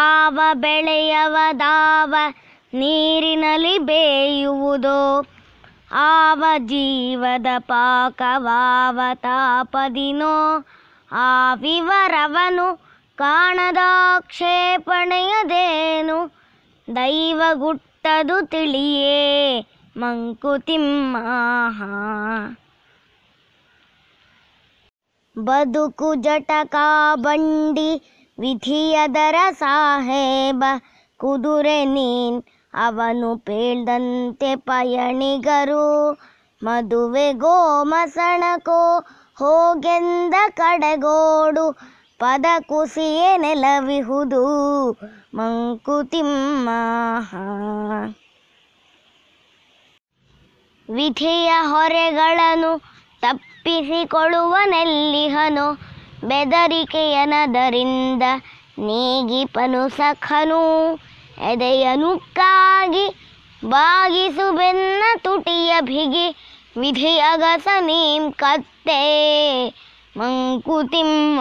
ಆವ ಬೆಳೆಯವದಾವ ನೀರಿನಲ್ಲಿ ಬೇಯುವುದೋ ಆವ ಜೀವದ ಪಾಕವಾವ ತಾಪದಿನೋ ಆ ವಿವರವನು ಕಾಣದಾಕ್ಷೇಪಣೆಯದೇನು ದೈವಗುಟ್ಟದು ತಿಳಿಯೇ ಮಂಕುತಿಮ್ಮ ಬದುಕು ಜಟಕಾ ಬಂಡಿ ವಿಧಿಯದರ ಸಾಹೇಬ ಕುದುರೆ ನೀನ್ ಅವನು ಪೇಳ್ದಂತೆ ಪಯಣಿಗರು ಮದುವೆ ಗೋಮಸಣಕೋ ಹೋಗೆಂದ ಕಡೆಗೋಡು ಪದ ಕುಸಿಯೇ ನೆಲವಿಹುದು ಮಂಕುತಿಮ್ಮ ವಿಧಿಯ ಹೊರೆಗಳನ್ನು ನೆಲ್ಲಿಹನು ಬೆದರಿಕೆಯನದರಿಂದ ಪನು ಸಖನು ಎದೆಯನುಕ್ಕಾಗಿ ಬಾಗಿಸು ಬೆನ್ನ ತುಟಿಯ ಭಿಗಿ ವಿಧಿಯಗಸ ನೀಂ ಕತ್ತೆ ಮಂಕುತಿಮ್ಮ